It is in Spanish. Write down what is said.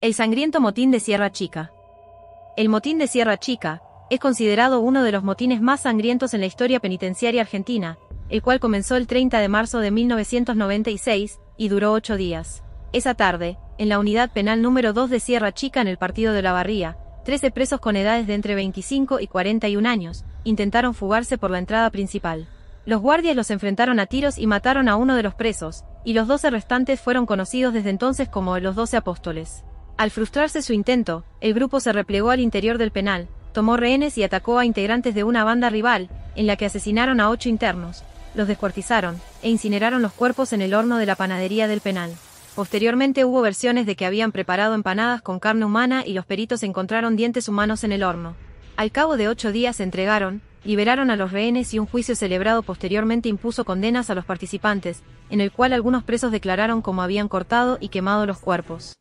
El sangriento motín de Sierra Chica. El motín de Sierra Chica es considerado uno de los motines más sangrientos en la historia penitenciaria argentina, el cual comenzó el 30 de marzo de 1996 y duró ocho días. Esa tarde, en la unidad penal número 2 de Sierra Chica en el partido de La Barría, 13 presos con edades de entre 25 y 41 años intentaron fugarse por la entrada principal. Los guardias los enfrentaron a tiros y mataron a uno de los presos, y los 12 restantes fueron conocidos desde entonces como los 12 apóstoles. Al frustrarse su intento, el grupo se replegó al interior del penal, tomó rehenes y atacó a integrantes de una banda rival, en la que asesinaron a ocho internos, los descuartizaron, e incineraron los cuerpos en el horno de la panadería del penal. Posteriormente hubo versiones de que habían preparado empanadas con carne humana y los peritos encontraron dientes humanos en el horno. Al cabo de ocho días se entregaron, liberaron a los rehenes y un juicio celebrado posteriormente impuso condenas a los participantes, en el cual algunos presos declararon cómo habían cortado y quemado los cuerpos.